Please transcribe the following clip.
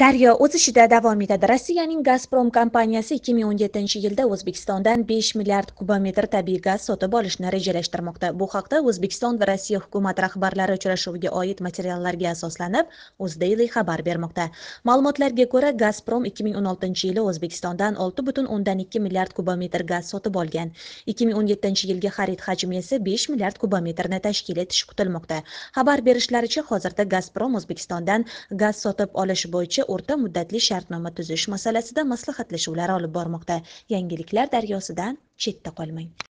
daryo o'z ishida davom etadi rossiyaning gazprom kompaniyasi 2017 yilda o'zbekistondan 5 milliard kubometr tabiiy gaz sotib olishni rejalashtirmoqda bu haqda o'zbekiston va rossiya hukumat rahbarlari uchrashuviga oid materiallarga asoslanib o'zdaily xabar bermoqda ma'lumotlarga ko'ra gazprom 2016 yili o'zbekistondan 6,2 milliard kubometr gaz sotib olgan 2017 yilgi xarid hajmi esa 5 milliard kubometrni tashkil etishi kutilmoqda xabar berishlaricha hozirda gazprom o'zbekistondan gaz sotib olish bo'yicha o'rta muddatli shartnoma tuzish masalasida maslahatlashuvlar olib bormoqda yangiliklar daryosidan chetda qolmang